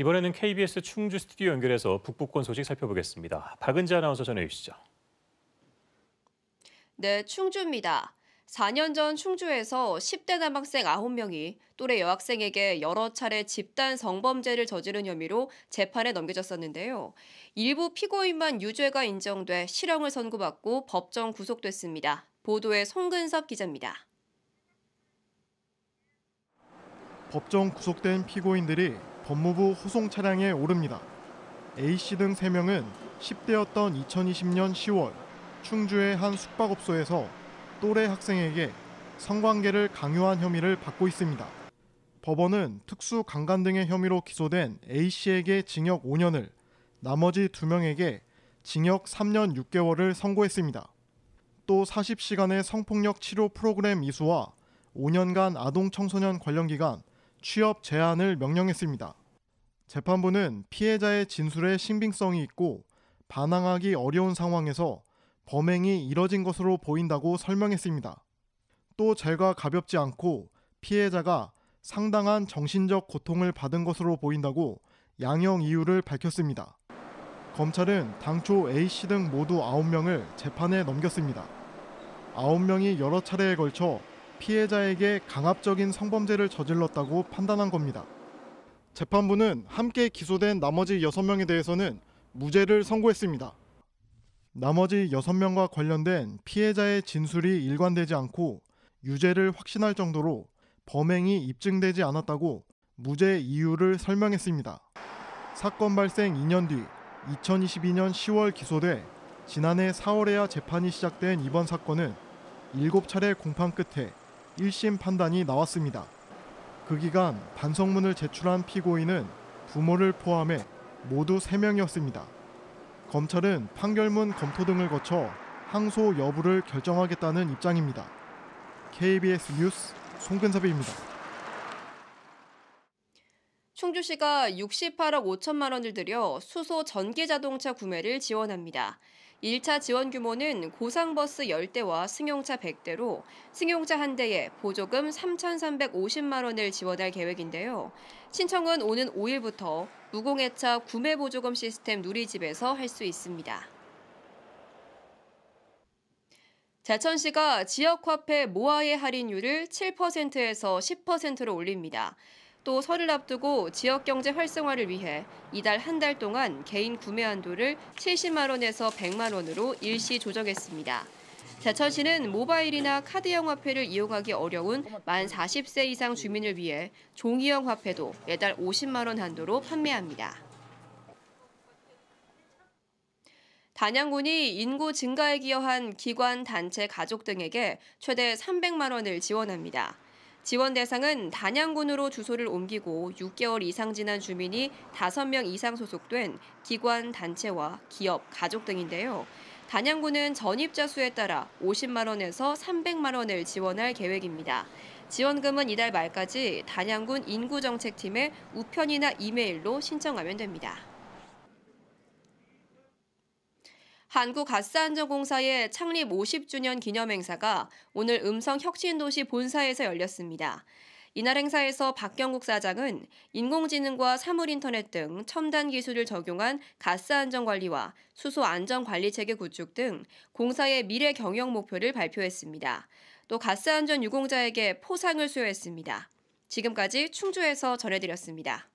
이번에는 KBS 충주 스튜디오 연결해서 북북권 소식 살펴보겠습니다. 박은지 아나운서 전해주시죠. 네, 충주입니다. 4년 전 충주에서 10대 남학생 9명이 또래 여학생에게 여러 차례 집단 성범죄를 저지른 혐의로 재판에 넘겨졌었는데요. 일부 피고인만 유죄가 인정돼 실형을 선고받고 법정 구속됐습니다. 보도에 송근섭 기자입니다. 법정 구속된 피고인들이 법무부 호송 차량에 오릅니다. A씨 등 3명은 10대였던 2020년 10월 충주의 한 숙박업소에서 또래 학생에게 성관계를 강요한 혐의를 받고 있습니다. 법원은 특수 강간 등의 혐의로 기소된 A씨에게 징역 5년을 나머지 2명에게 징역 3년 6개월을 선고했습니다. 또 40시간의 성폭력 치료 프로그램 이수와 5년간 아동 청소년 관련 기간 취업 제한을 명령했습니다. 재판부는 피해자의 진술에 신빙성이 있고 반항하기 어려운 상황에서 범행이 이뤄진 것으로 보인다고 설명했습니다. 또 죄가 가볍지 않고 피해자가 상당한 정신적 고통을 받은 것으로 보인다고 양형 이유를 밝혔습니다. 검찰은 당초 A씨 등 모두 9명을 재판에 넘겼습니다. 9명이 여러 차례에 걸쳐 피해자에게 강압적인 성범죄를 저질렀다고 판단한 겁니다. 재판부는 함께 기소된 나머지 6명에 대해서는 무죄를 선고했습니다. 나머지 6명과 관련된 피해자의 진술이 일관되지 않고 유죄를 확신할 정도로 범행이 입증되지 않았다고 무죄 이유를 설명했습니다. 사건 발생 2년 뒤 2022년 10월 기소돼 지난해 4월에야 재판이 시작된 이번 사건은 7차례 공판 끝에 1심 판단이 나왔습니다. 그 기간 반성문을 제출한 피고인은 부모를 포함해 모두 3명이었습니다. 검찰은 판결문 검토 등을 거쳐 항소 여부를 결정하겠다는 입장입니다. KBS 뉴스 송근섭입니다. 충주시가 68억 5천만 원을 들여 수소 전기자동차 구매를 지원합니다. 1차 지원 규모는 고상버스 10대와 승용차 100대로 승용차 한 대에 보조금 3,350만 원을 지원할 계획인데요. 신청은 오는 5일부터 무공해차 구매 보조금 시스템 누리집에서 할 수 있습니다. 자천시가 지역화폐 모아의 할인율을 7%에서 10%로 올립니다. 또 설을 앞두고 지역 경제 활성화를 위해 이달 한 달 동안 개인 구매 한도를 70만 원에서 100만 원으로 일시 조정했습니다. 자천시는 모바일이나 카드형 화폐를 이용하기 어려운 만 40세 이상 주민을 위해 종이형 화폐도 매달 50만 원 한도로 판매합니다. 단양군이 인구 증가에 기여한 기관, 단체, 가족 등에게 최대 300만 원을 지원합니다. 지원 대상은 단양군으로 주소를 옮기고 6개월 이상 지난 주민이 5명 이상 소속된 기관, 단체와 기업, 가족 등인데요. 단양군은 전입자 수에 따라 50만 원에서 300만 원을 지원할 계획입니다. 지원금은 이달 말까지 단양군 인구정책팀의 우편이나 이메일로 신청하면 됩니다. 한국가스안전공사의 창립 50주년 기념행사가 오늘 음성혁신도시 본사에서 열렸습니다. 이날 행사에서 박경국 사장은 인공지능과 사물인터넷 등 첨단 기술을 적용한 가스 안전 관리와 수소 안전 관리 체계 구축 등 공사의 미래 경영 목표를 발표했습니다. 또 가스 안전 유공자에게 포상을 수여했습니다. 지금까지 충주에서 전해드렸습니다.